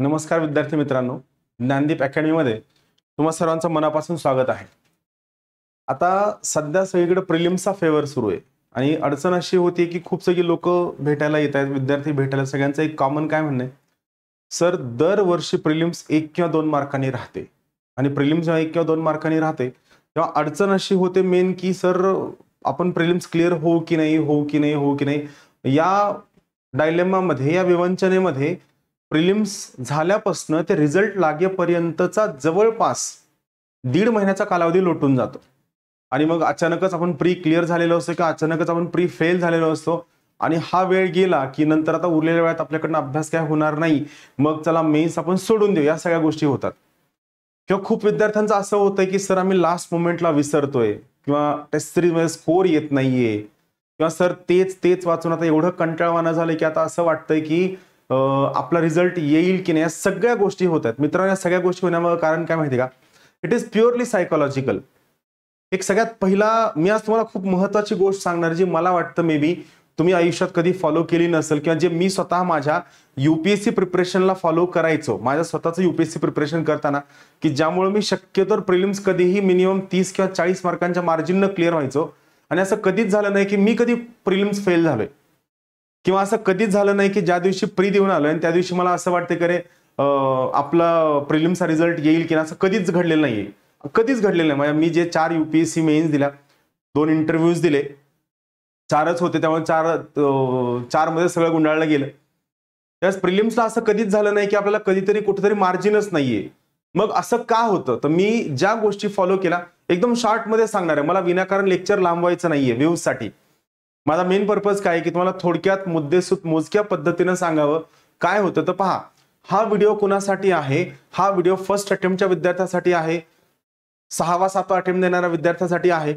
नमस्कार विद्यार्थी मित्रांनो ज्ञानदीप अकॅडमीमध्ये तुम्हा सर्वांचं मनापासून स्वागत आहे आता सध्या सगळीकडे प्रिलिम्सचा फेवर सुरू आहे आणि अडचण अशी होती की खूप सगळी लोक भेटायला येत आहेत विद्यार्थी भेटायला सगळ्यांचं एक कॉमन काय म्हणणं सर दरवर्षी प्रिलिम्स एक किंवा दोन मार्कांनी राहते आणि प्रिलिम्स जेव्हा एक किंवा दोन मार्कांनी राहते तेव्हा अडचण अशी होते मेन की सर आपण प्रिलिम्स क्लिअर होऊ की नाही होऊ की नाही होऊ की नाही या डायलेमामध्ये या विवंचनेमध्ये प्रिलिम्स झाल्यापासनं ते रिझल्ट लागेपर्यंतचा जवळपास दीड महिन्याचा कालावधी लोटून जातो आणि मग अचानकच आपण प्री क्लिअर झालेलो असतो किंवा अचानकच आपण प्री फेल झालेलो असतो आणि हा वेळ गेला की नंतर आता उरलेल्या वेळात आपल्याकडनं अभ्यास काय होणार नाही मग चला मेन्स आपण सोडून देऊ या सगळ्या गोष्टी होतात किंवा खूप विद्यार्थ्यांचं असं होतं की सर आम्ही लास्ट मोमेंटला विसरतोय किंवा टेस्ट सिरीजमध्ये स्कोर येत नाहीये किंवा सर तेच तेच वाचून आता एवढं कंटाळवाना झालं की आता असं वाटतंय की आपला रिझल्ट येईल की नाही या सगळ्या गोष्टी होत आहेत मित्रांनो या सगळ्या गोष्टी होण्यामुळे कारण काय माहिती का इट इज प्युअरली सायकोलॉजिकल एक सगळ्यात पहिला मी आज तुम्हाला खूप महत्वाची गोष्ट सांगणार जी मला वाटतं मे बी तुम्ही आयुष्यात कधी फॉलो केली नसेल किंवा जे मी स्वतः माझ्या युपीएससी प्रिपरेशनला फॉलो करायचो माझ्या स्वतःचं युपीएससी प्रिपरेशन करताना की ज्यामुळे मी शक्यतो प्रिलिम्स कधीही मिनिमम तीस किंवा चाळीस मार्कांच्या मार्जिननं क्लिअर व्हायचो आणि असं कधीच झालं नाही की मी कधी प्रिलिम्स फेल झालोय किंवा असं कधीच झालं नाही की ज्या दिवशी प्री देऊन आलं आणि त्या दिवशी मला असं वाटतं की आपला प्रिलिम्सचा रिझल्ट येईल की असं कधीच घडलेलं नाही कधीच घडलेलं नाही म्हणजे मी जे चार सी मेन्स दिल्या दोन इंटरव्ह्यूज दिले चारच होते त्यामुळे चार चारमध्ये सगळं गुंडाळलं गेलं त्यावेळेस प्रिलिम्सला असं कधीच झालं नाही की आपल्याला कधीतरी कुठेतरी मार्जिनच नाहीये मग असं का होतं तर मी ज्या गोष्टी फॉलो केला एकदम शॉर्टमध्ये सांगणार आहे मला विनाकारण लेक्चर लांबवायचं नाहीये व्ह्यूजसाठी माझा मेन पर्पज काय की तुम्हाला थोडक्यात मुद्देसूत मोजक्या पद्धतीनं सांगावं काय होतं तर पहा हा व्हिडिओ कुणासाठी आहे हा व्हिडिओ फर्स्ट अटेम्प्टच्या विद्यार्थ्यासाठी आहे सहावा सातवा अटेम्प्ट देणाऱ्या विद्यार्थ्यासाठी आहे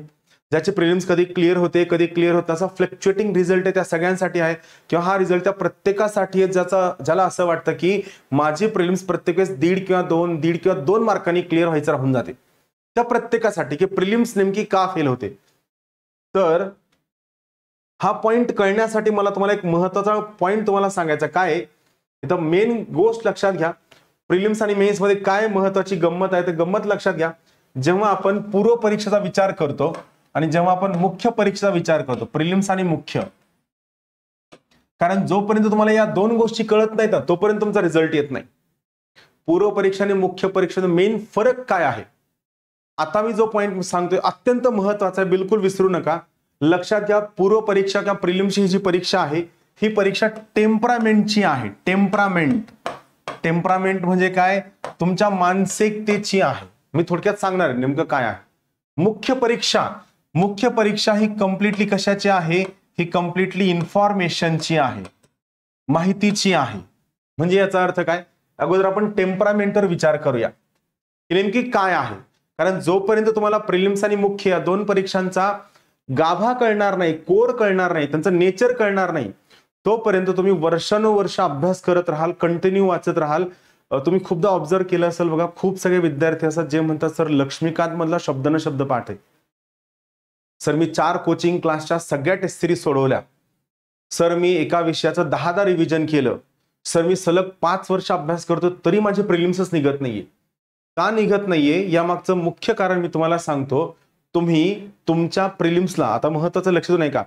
ज्याचे प्रिलिम्स कधी क्लिअर होते कधी क्लिअर होत असा फ्लक्च्युएटिंग रिझल्ट आहे त्या सगळ्यांसाठी आहे किंवा हा रिझल्ट त्या प्रत्येकासाठी आहे ज्याचा ज्याला असं वाटतं की माझी प्रिलिम्स प्रत्येक वेळेस दीड किंवा दोन दीड किंवा दोन मार्कांनी क्लिअर व्हायचं राहून जाते त्या प्रत्येकासाठी की प्रिलिम्स नेमकी का फेल होते तर हा पॉईंट कळण्यासाठी मला तुम्हाला एक महत्वाचा पॉईंट तुम्हाला सांगायचा काय इथं मेन गोष्ट लक्षात घ्या प्रिलिम्स आणि मेन्स मध्ये काय महत्वाची गंमत आहे ते गंमत लक्षात घ्या जेव्हा आपण पूर्व परीक्षेचा विचार करतो आणि जेव्हा आपण मुख्य परीक्षेचा विचार करतो प्रिलिम्स आणि मुख्य कारण जोपर्यंत तुम्हाला या दोन गोष्टी कळत तर तोपर्यंत तुमचा रिझल्ट येत नाही पूर्व परीक्षा आणि मुख्य परीक्षेचा मेन फरक काय आहे आता मी जो पॉईंट सांगतोय अत्यंत महत्वाचा आहे बिलकुल विसरू नका लक्षात घ्या पूर्व परीक्षा किंवा प्रिलिम्सची ही जी परीक्षा आहे ही परीक्षा टेम्परामेंटची आहे टेम्परामेंट टेम्परामेंट म्हणजे काय तुमच्या मानसिकतेची आहे मी थोडक्यात सांगणार आहे नेमकं काय आहे मुख्य परीक्षा मुख्य परीक्षा ही कम्प्लिटली कशाची आहे ही कम्प्लिटली इन्फॉर्मेशनची आहे माहितीची आहे म्हणजे याचा अर्थ काय अगोदर आपण टेम्परामेंटवर विचार करूया नेमकी काय आहे कारण जोपर्यंत तुम्हाला प्रिलिम्स आणि मुख्य या दोन परीक्षांचा गाभा कळणार नाही कोर कळणार नाही त्यांचं नेचर कळणार नाही तोपर्यंत तुम्ही वर्षानुवर्ष अभ्यास करत राहाल कंटिन्यू वाचत राहाल तुम्ही खूपदा ऑब्झर्व केलं असेल बघा खूप सगळे विद्यार्थी असतात जे म्हणतात सर लक्ष्मीकांत मधला शब्द न शब्द पाठ आहे सर मी चार कोचिंग क्लासच्या सगळ्या टेस्ट सिरीज सोडवल्या सर मी एका विषयाचं दहादा रिव्हिजन केलं सर मी सलग पाच वर्ष अभ्यास करतो तरी माझे प्रिलिम्सच निघत नाहीये का निघत नाहीये यामागचं मुख्य कारण मी तुम्हाला सांगतो तुम्ही तुमच्या प्रिलिम्सला आता महत्वाचं लक्ष नाही का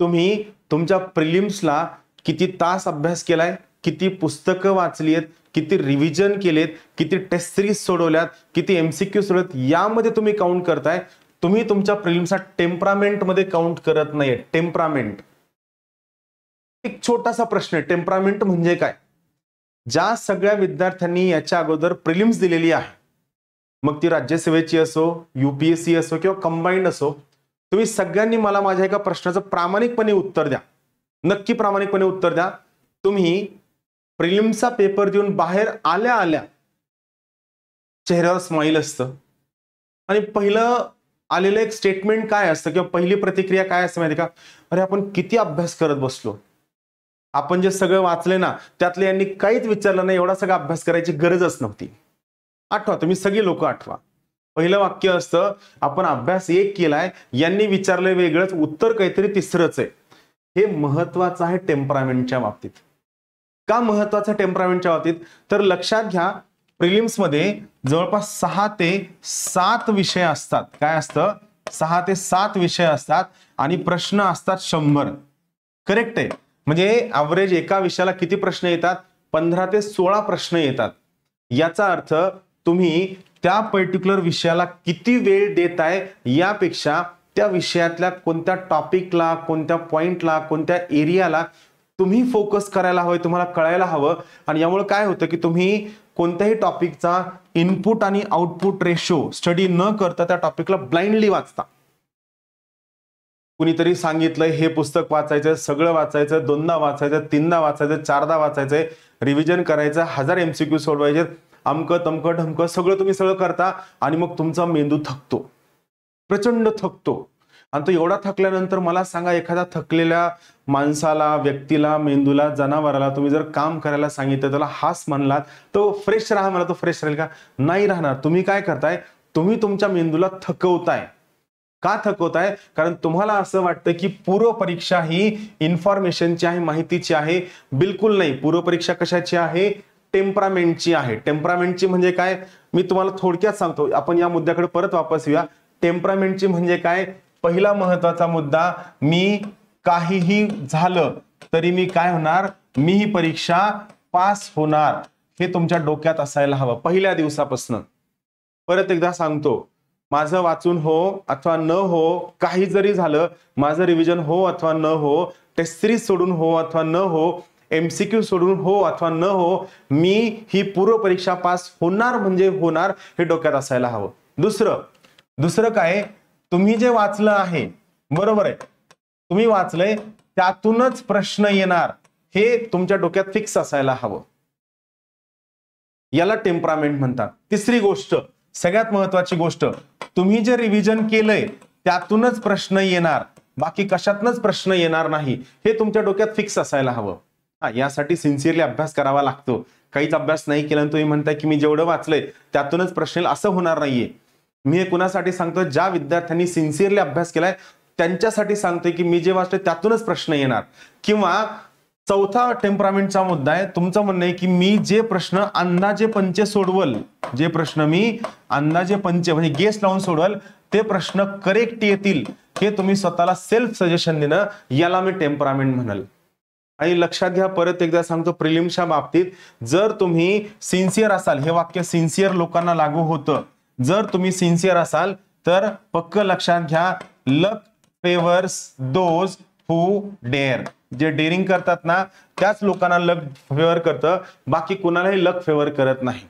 तुम्ही तुमच्या प्रिलिम्सला किती तास अभ्यास केलाय किती पुस्तकं वाचली आहेत किती रिव्हिजन केलेत किती टेस्ट सिरीज सोडवल्यात किती एमसीक्यू सोडवत यामध्ये तुम्ही काउंट करताय तुम्ही तुमच्या प्रिलिम्सला टेम्परामेंटमध्ये काउंट करत नाहीये टेम्परामेंट एक छोटासा प्रश्न आहे टेम्परामेंट म्हणजे काय ज्या सगळ्या विद्यार्थ्यांनी याच्या अगोदर प्रिलिम्स दिलेली आहे मग ती राज्यसेवेची असो युपीएससी असो किंवा कंबाईंड असो तुम्ही सगळ्यांनी मला माझ्या एका प्रश्नाचं प्रामाणिकपणे उत्तर द्या नक्की प्रामाणिकपणे उत्तर द्या तुम्ही प्रिलिम्सचा पेपर देऊन बाहेर आल्या आल्या चेहऱ्यावर स्माईल असतं आणि पहिलं आलेलं एक स्टेटमेंट काय असतं किंवा पहिली प्रतिक्रिया काय असते माहिती का अरे आपण किती अभ्यास करत बसलो आपण जे सगळं वाचले ना त्यातले यांनी काहीच विचारलं नाही एवढा सगळा अभ्यास करायची गरजच नव्हती आठवा तुम्ही सगळे लोक आठवा पहिलं वाक्य असतं आपण अभ्यास एक केलाय यांनी विचारले वेगळंच उत्तर काहीतरी तिसरंच आहे हे महत्वाचं आहे टेम्परामेंटच्या बाबतीत का महत्वाचं टेम्परामेंटच्या बाबतीत तर लक्षात घ्या प्रिलिम्समध्ये जवळपास सहा ते सात विषय असतात काय असतं सहा ते सात विषय असतात आणि प्रश्न असतात शंभर करेक्ट आहे म्हणजे ॲव्हरेज एका विषयाला किती प्रश्न येतात पंधरा ते सोळा प्रश्न येतात याचा अर्थ तुम्ही त्या पर्टिक्युलर विषयाला किती वेळ देत आहे यापेक्षा त्या विषयातल्या कोणत्या टॉपिकला कोणत्या पॉइंटला कोणत्या एरियाला तुम्ही फोकस करायला हवं तुम्हाला कळायला हवं आणि यामुळे काय होतं की तुम्ही कोणत्याही टॉपिकचा इनपुट आणि आउटपुट रेशो स्टडी न करता त्या टॉपिकला ब्लाइंडली वाचता कुणीतरी सांगितलंय हे पुस्तक वाचायचं सगळं वाचायचं दोनदा वाचायचं तीनदा वाचायचं चारदा वाचायचंय रिव्हिजन करायचं हजार एमसीक्यू सोडवायचे अमकं तमकं ढमकं सगळं तुम्ही सगळं करता आणि मग तुमचा मेंदू थकतो प्रचंड थकतो आणि तो एवढा थकल्यानंतर मला सांगा एखादा थकलेल्या माणसाला व्यक्तीला मेंदूला जनावराला तुम्ही जर काम करायला सांगितलं त्याला हास म्हणलात तो फ्रेश राहा मला तो फ्रेश राहील का नाही राहणार तुम्ही काय करताय तुम्ही तुमच्या मेंदूला थकवताय का थकवताय कारण तुम्हाला असं वाटतं की पूर्व परीक्षा ही इन्फॉर्मेशनची आहे माहितीची आहे बिलकुल नाही पूर्व परीक्षा कशाची आहे टेम्परामेंटची आहे टेम्परामेंटची म्हणजे काय मी तुम्हाला थोडक्यात सांगतो आपण या मुद्द्याकडे परत वापस येऊया टेम्परामेंटची म्हणजे काय पहिला महत्वाचा मुद्दा मी काहीही झालं तरी मी काय होणार मी ही परीक्षा पास होणार हे तुमच्या डोक्यात असायला हवं पहिल्या दिवसापासून परत एकदा सांगतो माझं वाचून हो अथवा न हो काही जरी झालं माझं रिव्हिजन हो अथवा न हो टेस्ट सिरीज सोडून हो अथवा न हो एम सी क्यू सोडून हो अथवा न हो मी ही पूर्व परीक्षा पास होणार म्हणजे होणार हे डोक्यात असायला हवं दुसरं दुसरं काय तुम्ही जे वाचलं आहे बरोबर आहे तुम्ही वाचलंय त्यातूनच प्रश्न येणार हे तुमच्या डोक्यात फिक्स असायला हवं याला टेम्परामेंट म्हणतात तिसरी गोष्ट सगळ्यात महत्वाची गोष्ट तुम्ही जे रिव्हिजन केलंय त्यातूनच प्रश्न येणार बाकी कशातनच प्रश्न येणार नाही हे तुमच्या डोक्यात फिक्स असायला हवं यासाठी सिन्सिअरली अभ्यास करावा लागतो काहीच अभ्यास नाही केला तुम्ही म्हणताय की मी जेवढं वाचलंय त्यातूनच प्रश्न असं होणार नाहीये मी हे कुणासाठी सांगतो ज्या विद्यार्थ्यांनी सिन्सिअरली अभ्यास केलाय त्यांच्यासाठी सांगतोय की मी जे वाचले त्यातूनच प्रश्न येणार किंवा चौथा टेम्परामेंटचा मुद्दा आहे तुमचं म्हणणं आहे की मी जे प्रश्न अंदाजे पंचे सोडवल जे प्रश्न मी अंदाजे पंचे म्हणजे गेस लावून सोडवल ते प्रश्न करेक्ट येतील हे तुम्ही स्वतःला सेल्फ सजेशन देणं याला मी टेम्परामेंट म्हणाल आणि लक्षात घ्या परत एकदा सांगतो प्रिलिमच्या बाबतीत जर तुम्ही सिन्सिअर असाल हे वाक्य सिन्सिअर लोकांना लागू होतं जर तुम्ही सिन्सिअर असाल तर पक्क लक्षात घ्या luck favours those who dare जे डेअरिंग करतात ना त्याच लोकांना लक फेवर करतं बाकी कुणालाही लक फेवर करत नाही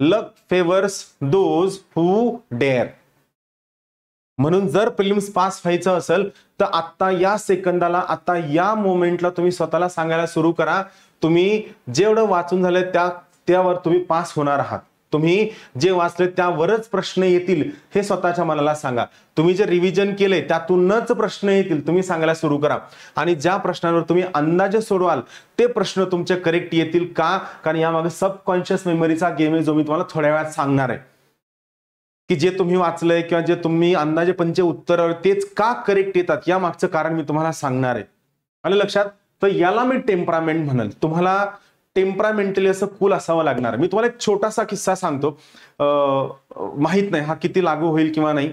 luck favours those who dare म्हणून जर प्रिलिम्स पास व्हायचं असेल तर आत्ता या सेकंदाला आता या मोमेंटला तुम्ही स्वतःला सांगायला सुरू करा तुम्ही जेवढं वाचून झालं त्या त्यावर तुम्ही पास होणार आहात तुम्ही जे वाचले त्यावरच प्रश्न येतील हे स्वतःच्या मनाला सांगा तुम्ही जे रिव्हिजन केले त्यातूनच प्रश्न येतील तुम्ही सांगायला सुरू करा आणि ज्या प्रश्नांवर तुम्ही अंदाजे सोडवाल ते प्रश्न तुमचे करेक्ट येतील का कारण यामागे सबकॉन्शियस मेमरीचा गेम आहे जो मी तुम्हाला थोड्या वेळात सांगणार आहे की जे तुम्ही वाचलंय किंवा जे तुम्ही अंदाजे पंच उत्तर तेच का करेक्ट येतात या मागचं कारण मी तुम्हाला सांगणार आहे आलं लक्षात तर याला मी टेम्परामेंट म्हणेल तुम्हाला टेम्परामेंटली असं कूल असावं लागणार मी तुम्हाला एक छोटासा किस्सा सांगतो माहीत नाही हा किती लागू होईल किंवा नाही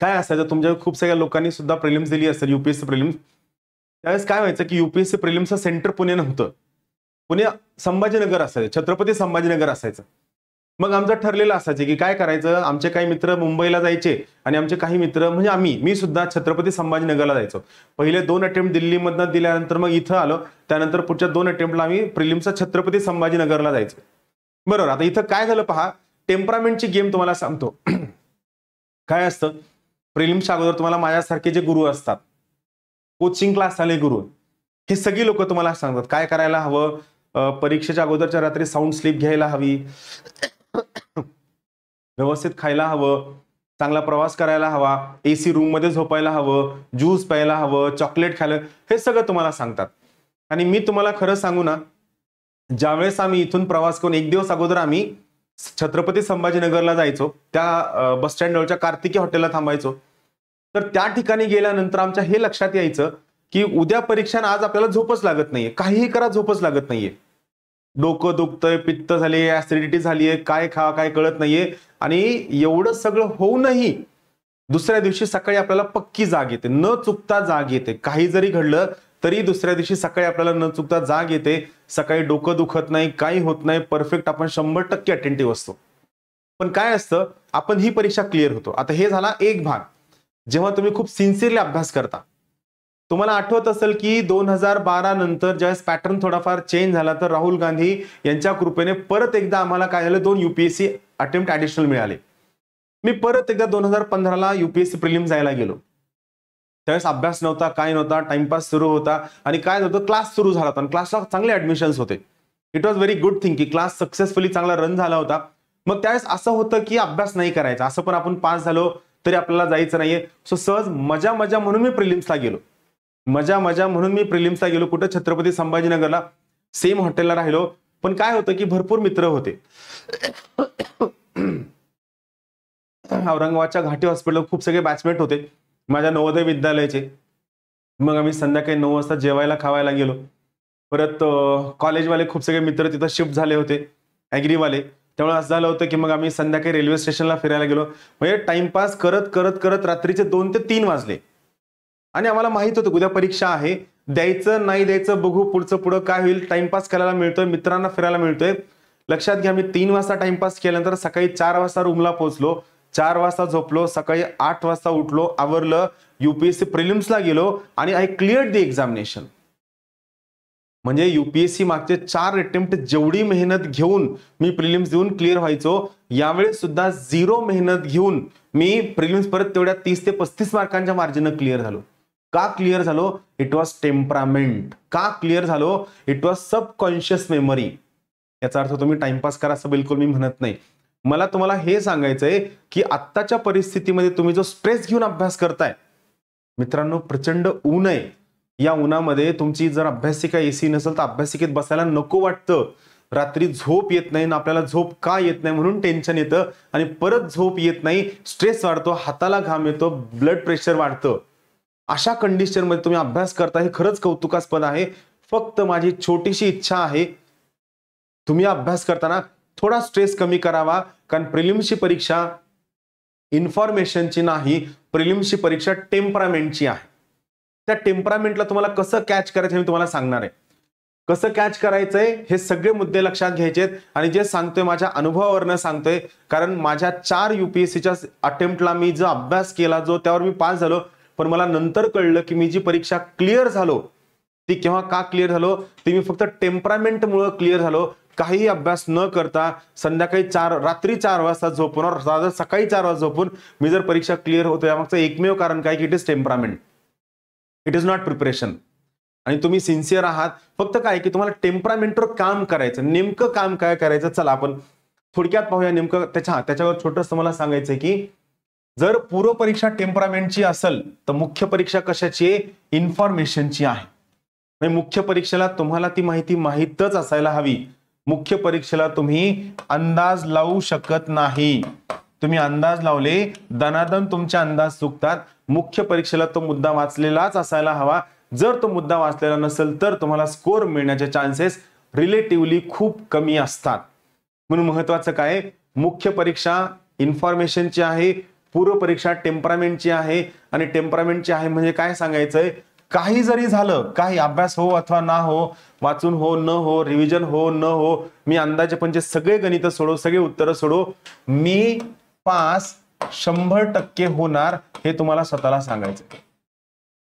काय असायचं तुमच्या खूप सगळ्या लोकांनी सुद्धा प्रिलिम्स दिली असेल युपीएससी प्रिलिम्स त्यावेळेस काय व्हायचं की युपीएससी प्रिलिम्सचं सेंटर पुणे नव्हतं पुणे संभाजीनगर असायचं छत्रपती संभाजीनगर असायचं मग आमचं ठरलेलं असायचं की काय करायचं आमचे काही मित्र मुंबईला जायचे आणि आमचे काही मित्र म्हणजे आम्ही मी सुद्धा छत्रपती संभाजीनगरला जायचो पहिले दोन अटेम्प्ट दिल्लीमधनं दिल्यानंतर मग इथं आलो त्यानंतर पुढच्या दोन अटेम्प्टला आम्ही प्रिलिम्सचा छत्रपती संभाजीनगरला जायचो बरोबर आता इथं काय झालं पहा टेम्परामेंटची गेम तुम्हाला सांगतो काय असतं प्रिलिम्सच्या अगोदर तुम्हाला माझ्यासारखे जे गुरु असतात कोचिंग क्लास आले गुरु हे सगळी लोक तुम्हाला सांगतात काय करायला हवं परीक्षेच्या अगोदरच्या रात्री साऊंड स्लीप घ्यायला हवी व्यवस्थित खायला हवं चांगला प्रवास करायला हवा एसी रूम मध्ये झोपायला हवं ज्यूस प्यायला हवं चॉकलेट खायला हे सगळं तुम्हाला सांगतात आणि मी तुम्हाला खरं सांगू ना ज्या वेळेस आम्ही इथून प्रवास करून एक दिवस अगोदर आम्ही छत्रपती संभाजीनगरला जायचो त्या स्टँडवरच्या कार्तिकी हॉटेलला थांबायचो तर त्या ठिकाणी गेल्यानंतर आमच्या हे लक्षात यायचं की उद्या परीक्षा आज आपल्याला झोपच लागत नाहीये काहीही करा झोपच लागत नाहीये डोकं दुखतंय पित्त झाली ऍसिडिटी झाली आहे काय खा काय कळत नाहीये आणि एवढं सगळं होऊनही दुसऱ्या दिवशी सकाळी आपल्याला पक्की जाग येते न चुकता जाग येते काही जरी घडलं तरी दुसऱ्या दिवशी सकाळी आपल्याला न चुकता जाग येते सकाळी डोकं दुखत नाही काही होत नाही परफेक्ट आपण शंभर टक्के अटेंटिव्ह असतो पण काय असतं आपण ही परीक्षा क्लिअर होतो आता हे झाला एक भाग जेव्हा तुम्ही खूप सिन्सिअरली अभ्यास करता तुम्हाला आठवत असेल की दोन हजार बारा नंतर ज्यावेळेस पॅटर्न थोडाफार चेंज झाला तर राहुल गांधी यांच्या कृपेने परत एकदा आम्हाला काय झालं दोन युपीएससी अटेम्प्ट ऍडिशनल मिळाले मी परत एकदा दोन हजार पंधराला युपीएससी प्रिलिम जायला गेलो त्यावेळेस अभ्यास नव्हता काय नव्हता टाइमपास सुरू होता आणि काय होतं क्लास सुरू झाला होता आणि क्लासला चांगले ऍडमिशन्स होते it was very good thing की क्लास सक्सेसफुली चांगला रन झाला होता मग त्यावेळेस असं होतं की अभ्यास नाही करायचा असं पण आपण पास झालो तरी आपल्याला जायचं नाहीये सो सहज मजा मजा म्हणून मी प्रिलिम्सला गेलो मजा मजा म्हणून मी प्रिलिम्सला गेलो कुठं छत्रपती संभाजीनगरला सेम हॉटेलला राहिलो पण काय होतं की भरपूर मित्र होते औरंगाबादच्या घाटी हॉस्पिटल खूप सगळे बॅचमेट होते माझ्या नवोदय विद्यालयाचे मग आम्ही संध्याकाळी नऊ वाजता जेवायला खावायला गेलो परत कॉलेजवाले खूप सगळे मित्र तिथं शिफ्ट झाले होते ॲग्रीवाले त्यामुळे असं झालं होतं की मग आम्ही संध्याकाळी रेल्वे स्टेशनला फिरायला गेलो म्हणजे टाइमपास करत करत करत रात्रीचे दोन ते तीन वाजले आणि आम्हाला माहित होतं उद्या परीक्षा आहे द्यायचं नाही द्यायचं बघू पुढचं पुढं काय होईल टाइमपास करायला मिळतोय मित्रांना फिरायला मिळतोय लक्षात घ्या मी तीन वाजता टाइमपास केल्यानंतर सकाळी चार वाजता रूमला पोहोचलो चार वाजता झोपलो सकाळी आठ वाजता उठलो आवरलं युपीएससी प्रिलिम्सला गेलो आणि आय क्लिअर दी एक्झामिनेशन म्हणजे युपीएससी मागचे चार अटेम्प्ट जेवढी मेहनत घेऊन मी प्रिलिम्स देऊन क्लिअर व्हायचो यावेळेस सुद्धा झिरो मेहनत घेऊन मी प्रिलिम्स परत तेवढ्या तीस ते पस्तीस मार्कांच्या मार्जिन क्लिअर झालो का क्लिअर झालो इट वॉज टेम्परामेंट का क्लिअर झालो इट वॉज सबकॉन्शियस मेमरी याचा अर्थ तुम्ही टाइमपास करा असं बिलकुल मी म्हणत नाही मला तुम्हाला हे सांगायचंय की आत्ताच्या परिस्थितीमध्ये तुम्ही जो स्ट्रेस घेऊन अभ्यास करताय मित्रांनो प्रचंड ऊन आहे या उन्हामध्ये तुमची जर अभ्यासिका एसी नसेल तर अभ्यासिकेत बसायला नको वाटतं रात्री झोप येत नाही आपल्याला झोप का येत नाही म्हणून टेन्शन येतं आणि परत झोप येत नाही स्ट्रेस वाढतो हाताला घाम येतो ब्लड प्रेशर वाढतं अशा कंडिशनमध्ये तुम्ही अभ्यास करता हे खरंच कौतुकास्पद आहे फक्त माझी छोटीशी इच्छा आहे तुम्ही अभ्यास करताना थोडा स्ट्रेस कमी करावा कारण प्रिलिम्सची परीक्षा इन्फॉर्मेशनची नाही प्रिलिम्सची परीक्षा टेम्परामेंटची आहे त्या टेम्परामेंटला तुम्हाला कसं कॅच करायचं मी तुम्हाला सांगणार आहे कसं कॅच करायचंय हे सगळे मुद्दे लक्षात घ्यायचेत आणि जे सांगतोय माझ्या अनुभवावरनं सांगतोय कारण माझ्या चार युपीएससीच्या अटेम्प्टला मी जो अभ्यास केला जो त्यावर मी पास झालो पण मला नंतर कळलं की मी जी परीक्षा क्लिअर झालो ती केव्हा का क्लिअर झालो ती मी फक्त टेम्परामेंटमुळं क्लिअर झालो काही अभ्यास न करता संध्याकाळी चार रात्री चार वाजता झोपून साधारण सकाळी चार वाजता झोपून मी जर परीक्षा क्लिअर होतो यामागचं एकमेव कारण काय की it is temperament it is not preparation आणि तुम्ही सिन्सिअर आहात फक्त काय की तुम्हाला टेम्परामेंटवर काम करायचं नेमकं काम काय करायचं चला आपण थोडक्यात पाहूया नेमकं त्याच्या त्याच्यावर छोटंसं मला सांगायचं की जर पूर्वपरीक्षा टेम्परामेंटची असेल तर मुख्य परीक्षा कशाची आहे इन्फॉर्मेशनची आहे म्हणजे मुख्य परीक्षेला तुम्हाला ती माहिती माहीतच असायला हवी मुख्य परीक्षेला तुम्ही अंदाज लावू शकत नाही तुम्ही अंदाज लावले दनादन तुमचे अंदाज चुकतात मुख्य परीक्षेला तो मुद्दा वाचलेलाच असायला हवा जर तो मुद्दा वाचलेला नसेल तर तुम्हाला स्कोर मिळण्याचे चान्सेस रिलेटिव्हली खूप कमी असतात म्हणून महत्वाचं काय मुख्य परीक्षा इन्फॉर्मेशनची आहे पूर्व परीक्षा टेम्परामेंटची आहे आणि टेम्परामेंटची आहे म्हणजे काय सांगायचंय काही जरी झालं काही अभ्यास हो अथवा ना हो वाचून हो न हो रिव्हिजन हो न हो मी अंदाजे पण जे सगळे गणित सोडो सगळे उत्तर सोडो मी पास शंभर टक्के होणार हे तुम्हाला स्वतःला सांगायचं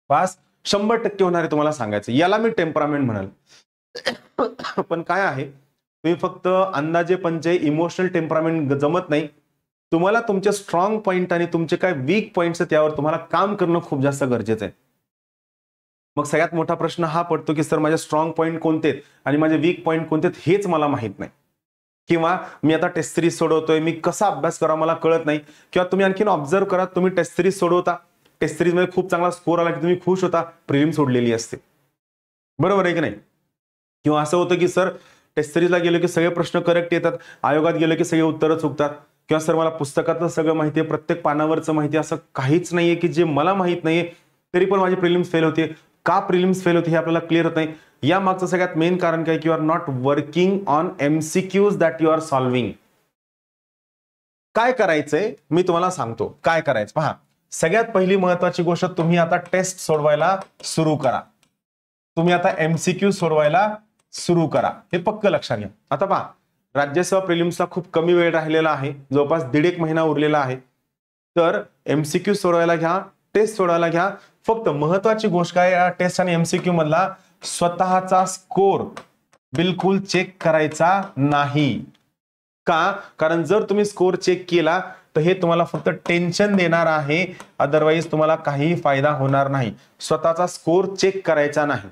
पास शंभर टक्के होणार हे तुम्हाला सांगायचं याला मी टेम्परामेंट म्हणाल पण काय आहे तुम्ही फक्त अंदाजे पंचे इमोशनल टेम्परामेंट जमत नाही तुम्हाला तुमचे स्ट्रॉंग पॉईंट आणि तुमचे काय वीक पॉईंट्स आहेत त्यावर तुम्हाला काम करणं खूप जास्त गरजेचं आहे मग सगळ्यात मोठा प्रश्न हा पडतो की सर माझे स्ट्रॉंग पॉईंट कोणते आहेत आणि माझे वीक पॉईंट कोणते आहेत हेच मला माहीत नाही किंवा मी आता टेस्ट सिरीज सोडवतोय मी कसा अभ्यास करा मला कळत नाही किंवा तुम्ही आणखीन ऑब्झर्व्ह करा तुम्ही टेस्ट सिरीज सोडवता टेस्ट मध्ये खूप चांगला स्कोर आला की तुम्ही खुश होता प्रिलिम सोडलेली असते बरोबर आहे की नाही किंवा असं होतं की सर टेस्ट सिरीजला गेलो की सगळे प्रश्न करेक्ट येतात आयोगात गेलो की सगळे उत्तरं चुकतात किंवा सर मला पुस्तकातलं सगळं माहिती आहे प्रत्येक पानावरचं माहिती असं काहीच नाहीये की जे मला माहीत नाहीये तरी पण माझे प्रिलिम्स फेल होते का प्रिलिम्स फेल होते हे आपल्याला क्लिअर होत नाही या मागचं सगळ्यात मेन कारण काय की you are not working on MCQs that you are solving काय करायचंय मी तुम्हाला सांगतो काय करायचं पहा सगळ्यात पहिली महत्वाची गोष्ट तुम्ही आता टेस्ट सोडवायला सुरू करा तुम्ही आता एमसीक्यू सोडवायला सुरू करा हे पक्क लक्षात घ्या आता पहा राज्यसभा प्रिलिम्सचा खूप कमी वेळ राहिलेला आहे जवळपास दीड एक महिना उरलेला आहे तर एमसीक्यू सोडवायला घ्या टेस्ट सोडवायला घ्या फक्त महत्वाची गोष्ट काय या टेस्ट आणि एमसीक्यू मधला स्वतःचा स्कोर बिलकुल चेक करायचा नाही का कारण जर तुम्ही स्कोर चेक केला तर हे तुम्हाला फक्त टेन्शन देणार आहे अदरवाईज तुम्हाला काहीही फायदा होणार नाही स्वतःचा स्कोर चेक करायचा नाही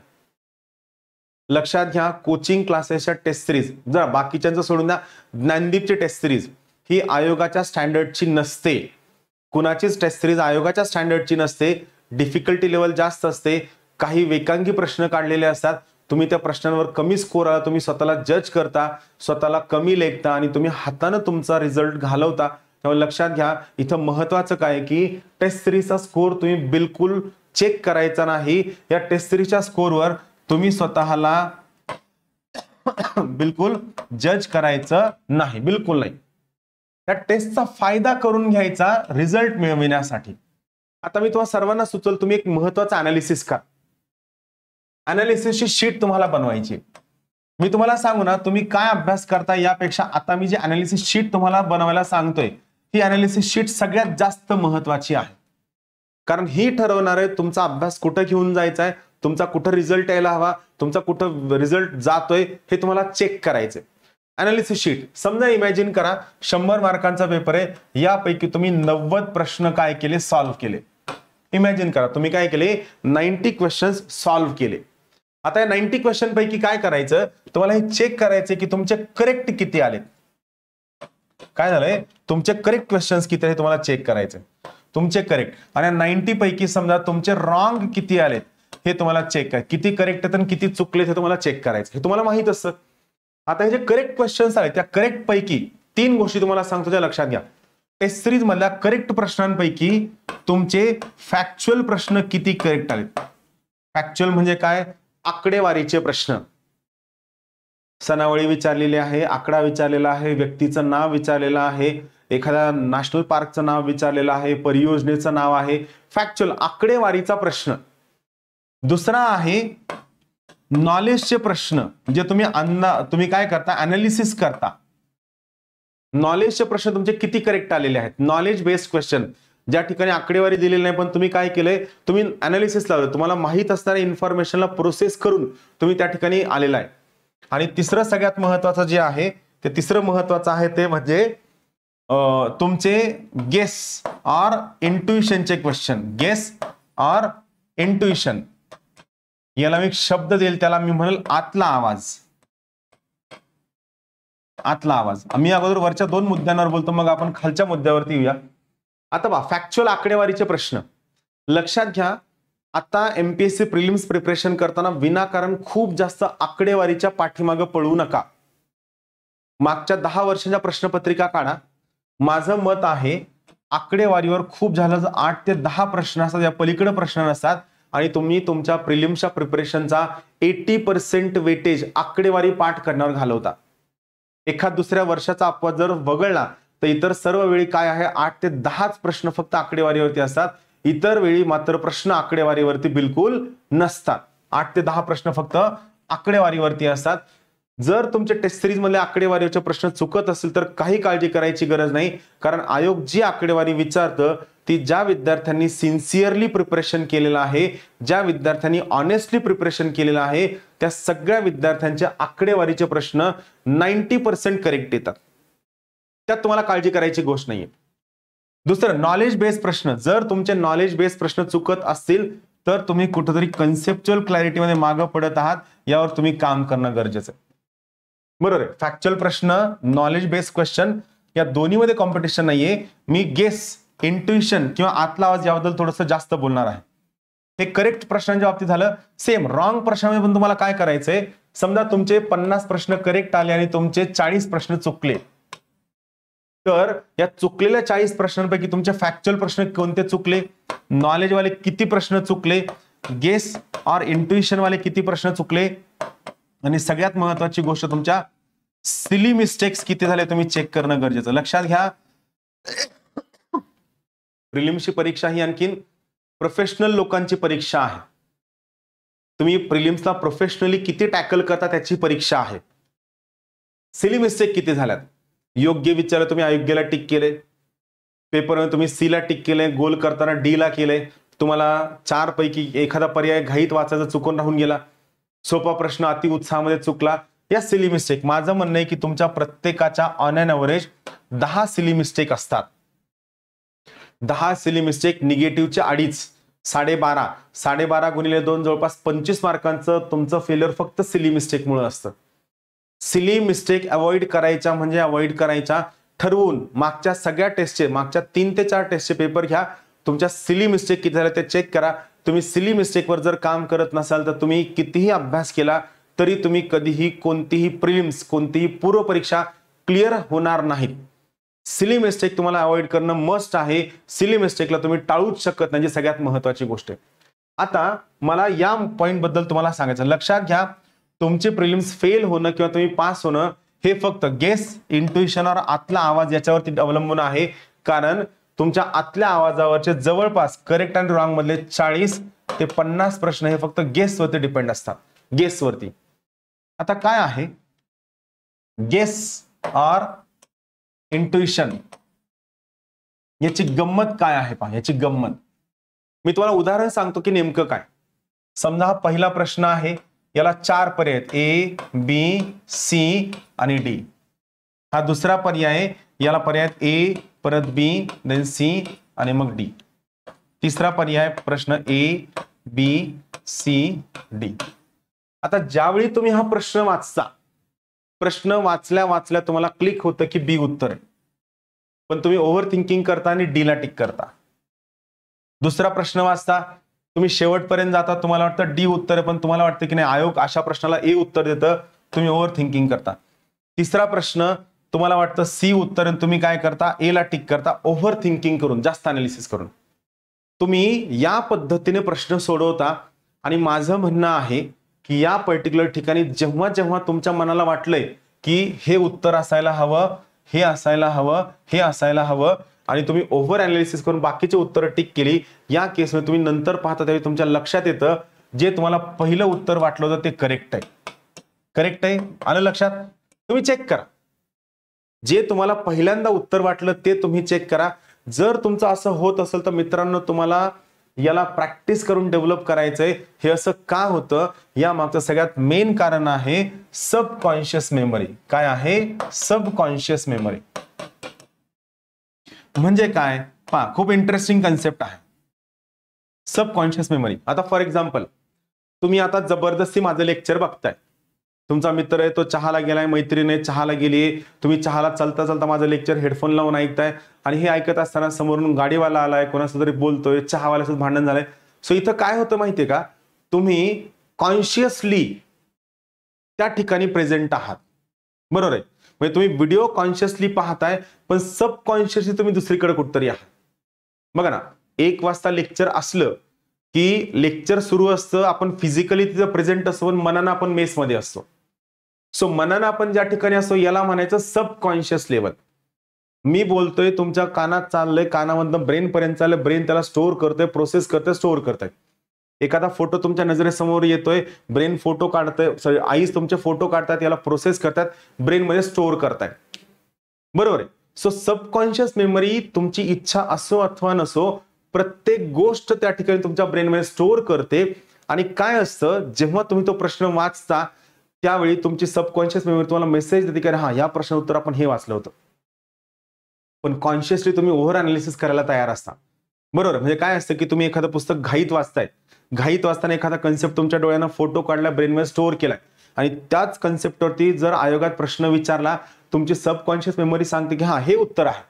लक्षात घ्या कोचिंग क्लासेसच्या टेस्ट सिरीज जर बाकीच्यांचं सोडून द्या ज्ञानदीपची टेस्ट सिरीज ही आयोगाच्या स्टँडर्डची नसते कुणाचीच टेस्ट सिरीज आयोगाच्या स्टँडर्डची नसते डिफिकल्टी लेवल जास्त असते काही वेकांगी प्रश्न काढलेले असतात तुम्ही त्या प्रश्नांवर कमी स्कोर आला तुम्ही स्वतःला जज करता स्वतःला कमी लेखता आणि तुम्ही हातानं तुमचा रिझल्ट घालवता त्यामुळे लक्षात घ्या इथं महत्वाचं काय की टेस्ट सिरीजचा स्कोर तुम्ही बिलकुल चेक करायचा नाही या टेस्ट सिरीजच्या स्कोरवर तुम्ही स्वतःला बिलकुल जज करायचं नाही बिलकुल नाही त्या टेस्टचा फायदा करून घ्यायचा रिझल्ट मिळविण्यासाठी आता मी तुम्हाला सर्वांना सुचवल तुम्ही एक महत्वाचं अनालिसिस करा अनालिसिसची शीट तुम्हाला बनवायची मी तुम्हाला सांगू ना तुम्ही काय अभ्यास करता यापेक्षा आता मी जी अनालिसिस शीट तुम्हाला बनवायला सांगतोय ही अनालिसिस शीट सगळ्यात जास्त महत्वाची आहे कारण ही ठरवणार आहे तुमचा अभ्यास कुठं घेऊन जायचा आहे तुमचा कुठं रिझल्ट यायला हवा तुमचा कुठं रिझल्ट जातोय हे तुम्हाला चेक करायचंय अनालिसिस शीट समजा इमॅजिन करा शंभर मार्कांचा पेपर आहे यापैकी तुम्ही नव्वद प्रश्न काय केले सॉल्व्ह केले इमॅजिन करा तुम्ही काय केले नाईन्टी क्वेश्चन्स सॉल्व्ह केले आता या नाईन्टी क्वेश्चन पैकी काय करायचं तुम्हाला हे चेक करायचे की तुमचे करेक्ट किती आले काय झालंय तुमचे करेक्ट क्वेश्चन्स किती आहे तुम्हाला चेक करायचे तुमचे करेक्ट आणि नाईन्टी पैकी समजा तुमचे रॉंग किती आलेत हे तुम्हाला चेक काय किती करेक्ट आहेत आणि किती चुकले हे तुम्हाला चेक करायचं हे तुम्हाला माहित असतं आता हे जे करेक्ट क्वेश्चन्स आहेत त्या करेक्ट पैकी तीन गोष्टी तुम्हाला सांगतो त्या लक्षात घ्या टेस्ट सिरीज मधल्या करेक्ट प्रश्नांपैकी तुमचे फॅक्च्युअल प्रश्न किती करेक्ट आहेत फॅक्च्युअल म्हणजे काय आकडेवारीचे प्रश्न सणावळी विचारलेली आहे आकडा विचारलेला आहे व्यक्तीचं नाव विचारलेलं आहे एखाद्या नॅशनल पार्कचं नाव विचारलेलं आहे परियोजनेचं नाव आहे फॅक्च्युअल आकडेवारीचा प्रश्न दुसरा आहे नॉलेजचे प्रश्न जे तुम्ही अंदा तुम्ही काय करता अनालिसिस करता नॉलेजचे प्रश्न तुमचे किती करेक्ट आलेले आहेत नॉलेज बेस्ड क्वेश्चन ज्या ठिकाणी आकडेवारी दिलेली नाही पण तुम्ही काय केलंय तुम्ही अनालिसिस लावलं तुम्हाला माहीत असणाऱ्या इन्फॉर्मेशनला प्रोसेस करून तुम्ही त्या ठिकाणी आलेला आहे आणि तिसरं सगळ्यात महत्वाचं जे आहे ते तिसरं महत्वाचं आहे ते म्हणजे तुमचे गेस आर इंट्युशनचे क्वेश्चन गेस आर इंट्युशन याला मी एक शब्द देईल त्याला मी म्हणेल आतला आवाज आतला आवाज मी अगोदर वरच्या दोन मुद्द्यांवर बोलतो मग आपण खालच्या मुद्द्यावरती येऊया आता बा फॅक्च्युअल आकडेवारीचे प्रश्न लक्षात घ्या आता एमपीएससी प्रिलिम्स प्रिपरेशन करताना विनाकारण खूप जास्त आकडेवारीच्या पाठीमागे पळू नका मागच्या दहा वर्षांच्या प्रश्नपत्रिका काढा माझं मत आहे आकडेवारीवर खूप झालं आठ ते दहा प्रश्न असतात या पलीकडे प्रश्न नसतात आणि तुम्ही तुमच्या प्रिलिम्सच्या प्रिपरेशनचा एटी पर्सेंट वेटेज आकडेवारी पाठ करण्यावर घालवता एखाद दुसऱ्या वर्षाचा अपवाद जर वगळला तर इतर सर्व वेळी काय आहे आठ ते दहाच प्रश्न फक्त आकडेवारीवरती असतात इतर वेळी मात्र प्रश्न आकडेवारीवरती बिलकुल नसतात आठ ते दहा प्रश्न फक्त आकडेवारीवरती असतात जर तुमच्या टेस्ट सिरीज मध्ये आकडेवारीचे प्रश्न चुकत असेल तर काही काळजी करायची गरज नाही कारण आयोग जी आकडेवारी विचारतं ती ज्या विद्यार्थ्यांनी सिन्सिअरली प्रिपरेशन केलेलं आहे ज्या विद्यार्थ्यांनी ऑनेस्टली प्रिपरेशन केलेलं आहे त्या सगळ्या विद्यार्थ्यांच्या आकडेवारीचे प्रश्न नाईन्टी पर्सेंट करेक्ट येतात त्यात तुम्हाला काळजी करायची गोष्ट नाहीये दुसरं नॉलेज बेस्ड प्रश्न जर तुमचे नॉलेज बेस्ड प्रश्न चुकत असतील तर तुम्ही कुठेतरी कन्सेप्च्युअल क्लॅरिटीमध्ये मागं पडत आहात यावर तुम्ही काम करणं गरजेचं आहे बरोबर आहे फॅक्च्युअल प्रश्न नॉलेज बेस्ड क्वेश्चन या दोन्हीमध्ये कॉम्पिटिशन नाहीये मी गेस इंट्युशन किंवा आतला आवाज याबद्दल थोडस जास्त बोलणार आहे हे करेक्ट प्रश्नांच्या बाबतीत झालं सेम रॉंग प्रश्नामध्ये पण तुम्हाला काय करायचंय समजा तुमचे पन्नास प्रश्न करेक्ट आले आणि तुमचे चाळीस प्रश्न चुकले तर या चुकलेल्या चाळीस प्रश्नांपैकी तुमचे फॅक्च्युअल प्रश्न कोणते चुकले नॉलेजवाले किती प्रश्न चुकले गेस और वाले किती प्रश्न चुकले आणि सगळ्यात महत्वाची गोष्ट तुमच्या सिली मिस्टेक्स किती झाले तुम्ही चेक करणं गरजेचं लक्षात घ्या प्रिलिम्सची परीक्षा ही आणखीन प्रोफेशनल लोकांची परीक्षा आहे तुम्ही प्रिलिम्सला प्रोफेशनली किती टॅकल करता त्याची परीक्षा आहे सिली मिस्टेक किती झाल्यात योग्य विचार तुम्ही अयोग्यला टिक केले पेपरमध्ये तुम्ही सीला टिक केले गोल करताना डीला केले तुम्हाला चारपैकी एखादा पर्याय घाईत वाचायचा चुकून राहून गेला सोपा प्रश्न अति उत्साहामध्ये चुकला या सिली मिस्टेक माझं म्हणणं आहे की तुमच्या प्रत्येकाच्या ऑन अँड ॲव्हरेज दहा सिली मिस्टेक असतात दहा सिली मिस्टेक निगेटिव्हच्या अडीच साडेबारा साडेबारा गुणिले दोन जवळपास पंचवीस मार्कांचं तुमचं फेल्युअर फक्त सिली मिस्टेकमुळे असतं सिली मिस्टेक अवॉइड करायच्या म्हणजे अवॉइड करायच्या ठरवून मागच्या सगळ्या टेस्टचे मागच्या तीन ते चार टेस्टचे पेपर घ्या तुमच्या सिली मिस्टेक किती झाल्या ते चेक करा तुम्ही सिली मिस्टेकवर जर काम करत नसाल तर तुम्ही कितीही अभ्यास केला तरी तुम्ही कधीही कोणतीही प्रिलिम्स कोणतीही पूर्वपरीक्षा क्लिअर होणार नाहीत सिली मिस्टेक तुम्हाला अवॉइड करणं मस्ट आहे सिली मिस्टेकला तुम्ही टाळूच शकत नाही जी सगळ्यात महत्वाची गोष्ट आहे आता मला या पॉईंट बद्दल तुम्हाला सांगायचं लक्षात घ्या तुमचे प्रिलिम्स फेल होणं किंवा तुम्ही पास होणं हे फक्त गेस इंट्युशनवर आतला आवाज याच्यावरती अवलंबून आहे कारण तुमच्या आतल्या आवाजावरचे जवळपास करेक्ट आणि रॉंग मधले चाळीस ते पन्नास प्रश्न हे फक्त गेसवरती डिपेंड असतात गेसवरती आता काय आहे गेस आर इंट्युशन याची गंमत काय आहे पहा याची गंमत मी तुम्हाला उदाहरण सांगतो की नेमकं काय समजा हा पहिला प्रश्न आहे याला चार पर्याय ए बी सी आणि डी हा दुसरा पर्याय याला पर्याय ए परत बी देन सी आणि मग डी तिसरा पर्याय प्रश्न ए बी सी डी आता ज्यावेळी तुम्ही हा प्रश्न वाचता प्रश्न वाचल्या वाचल्या तुम्हाला क्लिक होतं की बी उत्तर पण तुम्ही ओव्हर थिंकिंग करता आणि डीला टिक करता दुसरा प्रश्न वाचता तुम्ही शेवटपर्यंत जाता तुम्हाला वाटतं डी उत्तर पण तुम्हाला वाटतं की नाही आयोग अशा प्रश्नाला ए उत्तर देतं तुम्ही ओव्हर थिंकिंग करता तिसरा प्रश्न तुम्हाला वाटतं सी उत्तर तुम्ही काय करता ए ला टिक करता ओव्हर थिंकिंग करून जास्त अनालिसिस करून तुम्ही या पद्धतीने प्रश्न सोडवता आणि माझं म्हणणं आहे की या पर्टिक्युलर ठिकाणी जेव्हा जेव्हा तुमच्या मनाला वाटलंय की हे उत्तर असायला हवं हे असायला हवं हे असायला हवं आणि तुम्ही ओव्हर अनालिसिस करून बाकीचे उत्तरं टिक केली या केसमध्ये तुम्ही नंतर पाहता त्यावेळी तुमच्या लक्षात येतं जे तुम्हाला पहिलं उत्तर वाटलं होतं ते करेक्ट आहे करेक्ट आहे आलं लक्षात तुम्ही चेक करा जे तुम्हाला पहिल्यांदा उत्तर वाटलं ते तुम्ही चेक करा जर तुमचं असं होत असेल तर मित्रांनो तुम्हाला याला प्रॅक्टिस करून डेव्हलप करायचंय हे असं का होतं यामागचं सगळ्यात मेन कारण आहे सबकॉन्शियस मेमरी काय आहे सबकॉन्शियस मेमरी म्हणजे काय पा खूप इंटरेस्टिंग कन्सेप्ट आहे सबकॉन्शियस मेमरी आता फॉर एक्झाम्पल तुम्ही आता जबरदस्ती माझं लेक्चर बघताय तुमचा मित्र आहे तो चहाला गेलाय मैत्रीण आहे चहाला गेली तुम्ही चहाला चालता चालता माझं लेक्चर हेडफोन लावून ऐकताय आणि हे ऐकत असताना समोरून गाडीवाला आलाय कोणाचं तरी बोलतोय चहावाल्यासोबत भांडण झालंय सो इथं काय होतं माहितीये का तुम्ही कॉन्शियसली त्या ठिकाणी प्रेझेंट आहात बरोबर आहे म्हणजे तुम्ही व्हिडिओ कॉन्शियसली पाहताय पण सबकॉन्शियसली तुम्ही दुसरीकडे कुठतरी आहात बघा ना एक वाजता लेक्चर असलं की लेक्चर सुरू असतं आपण फिजिकली तिथं प्रेझेंट असतो पण मनानं आपण मेसमध्ये असतो सो मनानं आपण ज्या ठिकाणी असो याला म्हणायचं सबकॉन्शियस लेवल मी बोलतोय तुमच्या कानात चाललंय कानामधनं ब्रेन पर्यंत चाललंय ब्रेन त्याला स्टोअर करतोय प्रोसेस करतोय स्टोअर करतोय एखादा फोटो तुमच्या नजरेसमोर येतोय ब्रेन फोटो काढतोय सॉरी आईज तुमचे फोटो काढतात याला प्रोसेस करतात ब्रेनमध्ये स्टोअर करताय बरोबर आहे सो सबकॉन्शियस मेमरी तुमची इच्छा असो अथवा नसो प्रत्येक गोष्ट त्या ठिकाणी तुमच्या ब्रेनमध्ये स्टोअर करते आणि काय असतं जेव्हा तुम्ही तो प्रश्न वाचता त्यावेळी तुमची सबकॉन्शियस मेमरी तुम्हाला मेसेज देते की हा या प्रश्न उत्तर आपण हे वाचलं होतं पण कॉन्शियसली तुम्ही ओव्हर अनालिसिस करायला तयार असता बरोबर म्हणजे काय असतं की तुम्ही एखादं पुस्तक घाईत वाचताय घाईत वाचताना एखादा कन्सेप्ट तुमच्या डोळ्यानं फोटो काढला ब्रेनवर स्टोअर केलाय आणि त्याच कन्सेप्टवरती जर आयोगात प्रश्न विचारला तुमची सबकॉन्शियस मेमरी सांगते की हा हे उत्तर आहे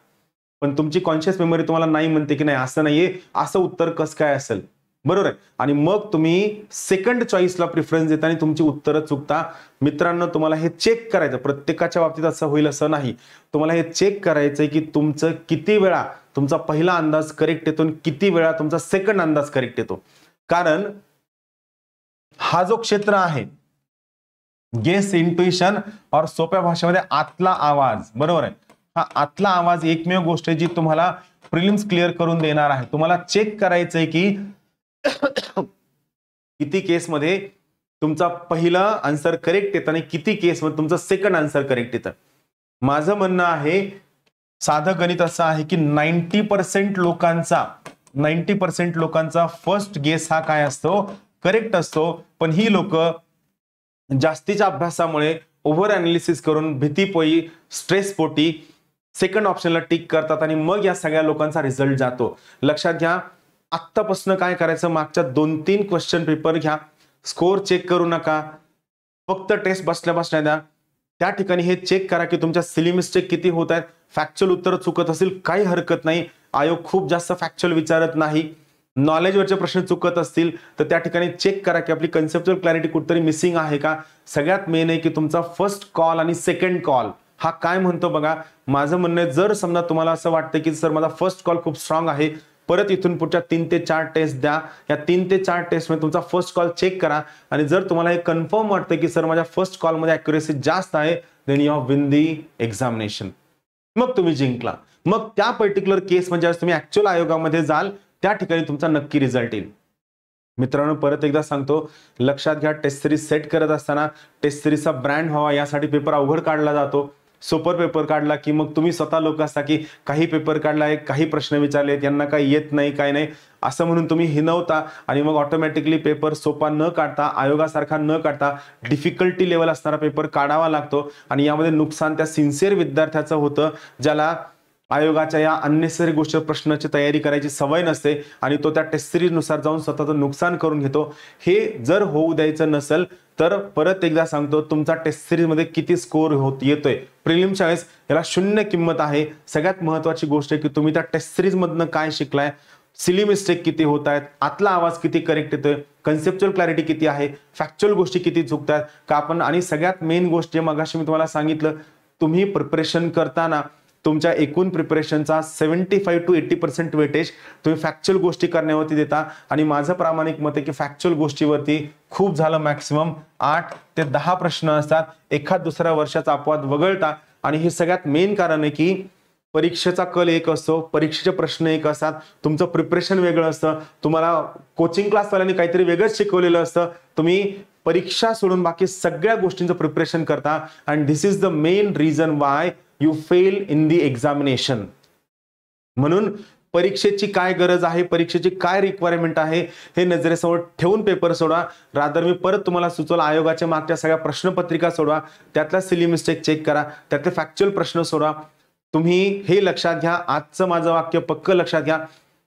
पण तुमची कॉन्शियस मेमरी तुम्हाला नाही म्हणते की नाही असं नाहीये असं उत्तर कसं काय असेल बरोबर आहे आणि मग तुम्ही सेकंड चॉईसला प्रिफरन्स देता आणि तुमची उत्तरं चुकता मित्रांनो तुम्हाला हे चेक करायचं प्रत्येकाच्या बाबतीत असं होईल असं नाही तुम्हाला हे चेक करायचंय की तुमचं किती वेळा तुमचा पहिला अंदाज करेक्ट येतो आणि किती वेळा तुमचा सेकंड अंदाज करेक्ट येतो कारण हा जो क्षेत्र आहे गेस इंटुएशन और सोप्या भाषेमध्ये आतला आवाज बरोबर आहे हा आतला आवाज एकमेव गोष्ट आहे जी तुम्हाला प्रिलिम्स क्लिअर करून देणार आहे तुम्हाला चेक करायचंय की किती केसमध्ये तुमचा पहिला आन्सर करेक्ट येतं आणि किती मध्ये तुमचा सेकंड आन्सर करेक्ट येतं माझं म्हणणं आहे साधं गणित असं आहे की नाईन्टी पर्सेंट लोकांचा नाईन्टी पर्सेंट लोकांचा फर्स्ट गेस हा काय असतो करेक्ट असतो पण ही लोक जास्तीच्या अभ्यासामुळे ओव्हर अनालिसिस करून भीतीपोई स्ट्रेस पोटी सेकंड ऑप्शनला टिक करतात आणि मग या सगळ्या लोकांचा रिझल्ट जातो लक्षात घ्या आत्तापासून काय करायचं मागच्या दोन तीन क्वेश्चन पेपर घ्या स्कोर चेक करू नका फक्त टेस्ट बसल्या बसल्या द्या त्या ठिकाणी हे चेक करा की तुमच्या सिली मिस्टेक किती होत आहेत फॅक्च्युअल उत्तर चुकत असेल काही हरकत नाही आयोग खूप जास्त फॅक्च्युअल विचारत नाही नॉलेजवरचे प्रश्न चुकत असतील तर त्या ठिकाणी चेक करा की आपली कन्सेप्च्युअल क्लॅरिटी कुठतरी मिसिंग आहे का सगळ्यात मेन आहे की तुमचा फर्स्ट कॉल आणि सेकंड कॉल हा काय म्हणतो बघा माझं म्हणणं जर समजा तुम्हाला असं वाटतं की सर माझा फर्स्ट कॉल खूप स्ट्रॉंग आहे परत इथून पुढच्या तीन ते चार टेस्ट द्या या तीन ते चार टेस्टमध्ये तुमचा फर्स्ट कॉल चेक करा आणि जर तुम्हाला हे कन्फर्म वाटतं की सर माझ्या फर्स्ट कॉलमध्ये अॅक्युरेसी जास्त आहे then you win the examination मग तुम्ही जिंकला मग त्या पर्टिक्युलर केस म्हणजे तुम्ही ऍक्च्युअल आयोगामध्ये जाल त्या ठिकाणी तुमचा नक्की रिझल्ट येईल मित्रांनो परत एकदा सांगतो लक्षात घ्या टेस्ट सिरीज सेट करत असताना टेस्ट सिरीजचा ब्रँड व्हावा यासाठी पेपर अवघड काढला जातो सोपर पेपर काढला की मग तुम्ही स्वतः लोक असता की काही पेपर काढला आहे काही प्रश्न विचारले यांना काही येत नाही काय नाही असं म्हणून तुम्ही हिनवता आणि मग ऑटोमॅटिकली पेपर सोपा न काढता आयोगासारखा न काढता डिफिकल्टी लेवल असणारा पेपर काढावा लागतो आणि यामध्ये नुकसान त्या सिन्सिअर विद्यार्थ्याचं होतं ज्याला आयोगाच्या या अननेसरी गोष्ट प्रश्नाची तयारी करायची सवय नसते आणि तो त्या टेस्ट सिरीजनुसार जाऊन स्वतःचं नुकसान करून घेतो हे जर होऊ द्यायचं नसेल तर परत एकदा सांगतो तुमचा टेस्ट सिरीजमध्ये किती स्कोर होत येतोय प्रिलिम शाळेस याला शून्य किंमत आहे सगळ्यात महत्त्वाची गोष्ट आहे की तुम्ही त्या टेस्ट सिरीजमधनं काय शिकलाय सिली मिस्टेक किती होत आहेत आतला आवाज किती करेक्ट येतोय कन्सेप्च्युअल क्लॅरिटी किती आहे फॅक्च्युअल गोष्टी किती चुकतात का आपण आणि सगळ्यात मेन गोष्ट मघाशी मी तुम्हाला सांगितलं तुम्ही प्रिपरेशन करताना तुमच्या एकूण प्रिपरेशनचा seventy five to eighty percent weightage तुम्ही फॅक्च्युअल गोष्टी करण्यावरती देता आणि माझं प्रामाणिक मत आहे की फॅक्च्युअल गोष्टीवरती खूप झालं मॅक्सिमम आठ ते दहा प्रश्न असतात एखाद दुसऱ्या वर्षाचा अपवाद वगळता आणि हे सगळ्यात मेन कारण आहे की परीक्षेचा कल एक असतो परीक्षेचे प्रश्न एक असतात तुमचं प्रिपरेशन वेगळं असतं तुम्हाला कोचिंग क्लासवाल्यांनी काहीतरी वेगळंच शिकवलेलं असतं तुम्ही परीक्षा सोडून बाकी सगळ्या गोष्टींचं प्रिपरेशन करता and this is the main reason why you fail in the examination म्हणून परीक्षेची काय गरज आहे परीक्षेची काय रिक्वायरमेंट आहे हे नजरेसमोर ठेवून पेपर सोडा रादर मी परत तुम्हाला सुचवलं आयोगाच्या मागच्या सगळ्या प्रश्नपत्रिका सोडवा त्यातला सिली मिस्टेक चेक करा त्यातले फॅक्च्युअल प्रश्न सोडा तुम्ही हे लक्षात घ्या आजचं माझं वाक्य पक्क लक्षात घ्या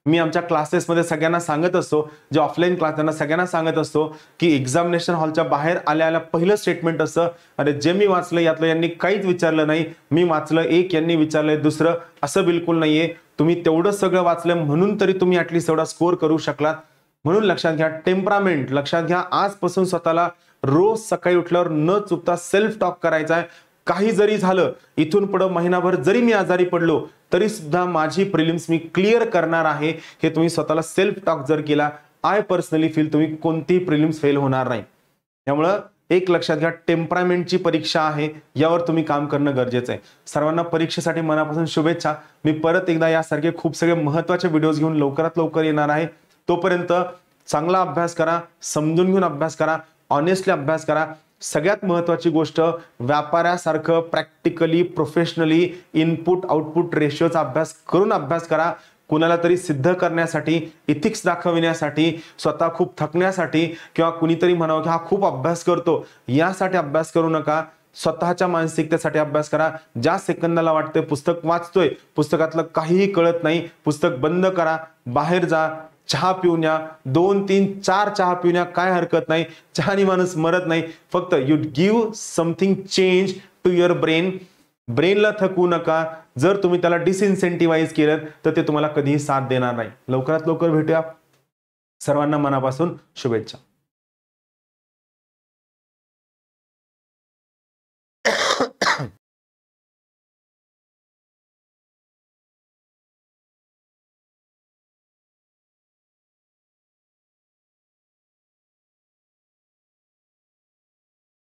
मी आमच्या क्लासेसमध्ये सगळ्यांना सांगत असतो जे ऑफलाईन क्लास त्यांना सगळ्यांना सांगत असतो की एक्झामिनेशन हॉलच्या बाहेर आल्या आल्या पहिलं स्टेटमेंट असतं अरे जे मी वाचलं यातलं यांनी काहीच विचारलं नाही मी वाचलं एक यांनी विचारलंय दुसरं असं बिलकुल नाहीये तुम्ही तेवढं सगळं वाचलं म्हणून तरी तुम्ही अटलिस्ट एवढा स्कोअर करू शकलात म्हणून लक्षात घ्या टेम्परामेंट लक्षात घ्या आजपासून स्वतःला रोज सकाळी उठल्यावर न चुकता सेल्फ टॉक करायचा आहे काही जरी झालं इथून पुढं महिनाभर जरी मी आजारी पडलो तरी सुद्धा माझी प्रिलिम्स मी क्लिअर करणार आहे हे तुम्ही स्वतःला सेल्फ टॉक जर केला आय पर्सनली फील तुम्ही कोणतीही प्रिलिम्स फेल होणार नाही त्यामुळं एक लक्षात घ्या टेम्परामेंटची परीक्षा आहे यावर तुम्ही काम करणं गरजेचं आहे सर्वांना परीक्षेसाठी मनापासून शुभेच्छा मी परत एकदा यासारखे खूप सगळे महत्वाचे व्हिडिओज घेऊन लवकरात लवकर येणार आहे तोपर्यंत चांगला अभ्यास करा समजून घेऊन अभ्यास करा ऑनेस्टली अभ्यास करा सगळ्यात महत्त्वाची गोष्ट व्यापाऱ्यासारखं प्रॅक्टिकली प्रोफेशनली इनपुट आउटपुट रेशिओचा अभ्यास करून अभ्यास करा कुणाला तरी सिद्ध करण्यासाठी इथिक्स दाखविण्यासाठी स्वतः खूप थकण्यासाठी किंवा कुणीतरी म्हणावं की हा खूप अभ्यास करतो यासाठी अभ्यास करू नका स्वतःच्या मानसिकतेसाठी अभ्यास करा ज्या सेकंदाला वाटते पुस्तक वाचतोय पुस्तकातलं काहीही कळत नाही पुस्तक बंद करा बाहेर जा चहा पिऊन या दोन तीन चार चहा पिऊन या काय हरकत नाही चहानी माणूस मरत नाही फक्त you give something change to your brain ब्रेनला थकवू नका जर तुम्ही त्याला डिसइन्सेंटिवाईज केलं तर ते तुम्हाला कधीही साथ देणार नाही लवकरात लवकर भेटूया सर्वांना मनापासून शुभेच्छा